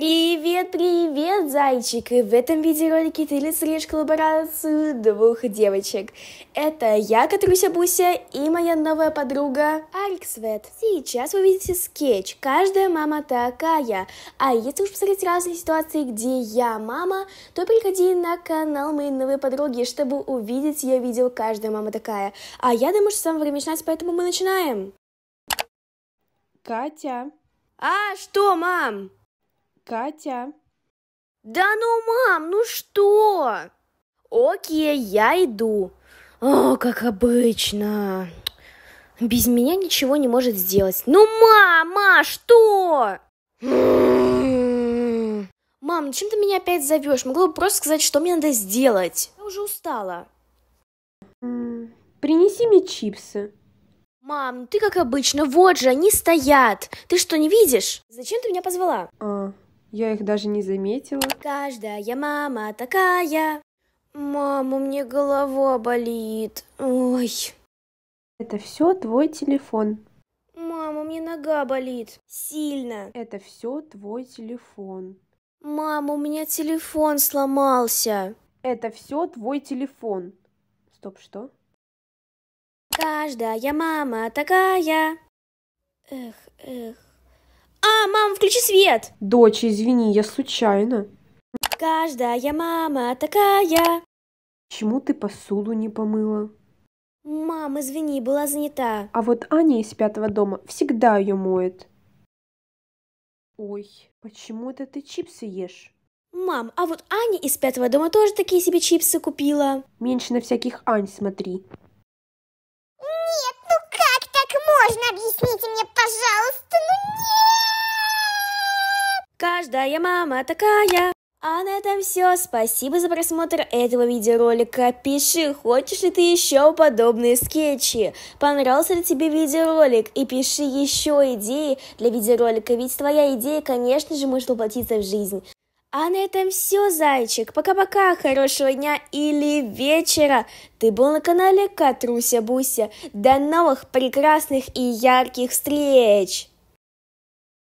Привет, привет, зайчики! В этом видеоролике ты лицезреешь коллаборацию двух девочек. Это я, Катруся Буся, и моя новая подруга Алексвет. Сейчас вы видите скетч «Каждая мама такая». А если уж посмотреть разные ситуации, где я мама, то приходи на канал моей новой подруги, чтобы увидеть ее видео «Каждая мама такая». А я думаю, что самое время начинать, поэтому мы начинаем. Катя. А, что, мам? Катя. Да ну, мам, ну что? Окей, я иду. О, как обычно. Без меня ничего не может сделать. Ну, мама, а что? Мам, ну чем ты меня опять зовешь? Могла бы просто сказать, что мне надо сделать. Я уже устала. Принеси мне чипсы. Мам, ну ты как обычно, вот же, они стоят. Ты что, не видишь? Зачем ты меня позвала? А, я их даже не заметила. Каждая мама такая. Мама, мне голова болит. Ой. Это все твой телефон. Мама, мне нога болит. Сильно. Это все твой телефон. Мама, у меня телефон сломался. Это все твой телефон. Стоп, что? Каждая мама такая. Эх, эх. А, мам, включи свет! Дочь, извини, я случайно. Каждая мама такая. Чему ты посуду не помыла? Мам, извини, была занята. А вот Аня из пятого дома всегда ее моет. Ой, почему это ты чипсы ешь? Мам, а вот Аня из пятого дома тоже такие себе чипсы купила. Меньше на всяких Ань смотри. Нет, ну как так можно объяснить Каждая мама такая. А на этом все. Спасибо за просмотр этого видеоролика. Пиши, хочешь ли ты еще подобные скетчи. Понравился ли тебе видеоролик? И пиши еще идеи для видеоролика, ведь твоя идея, конечно же, может воплотиться в жизнь. А на этом все, зайчик. Пока-пока, хорошего дня или вечера. Ты был на канале Катруся Буся. До новых прекрасных и ярких встреч!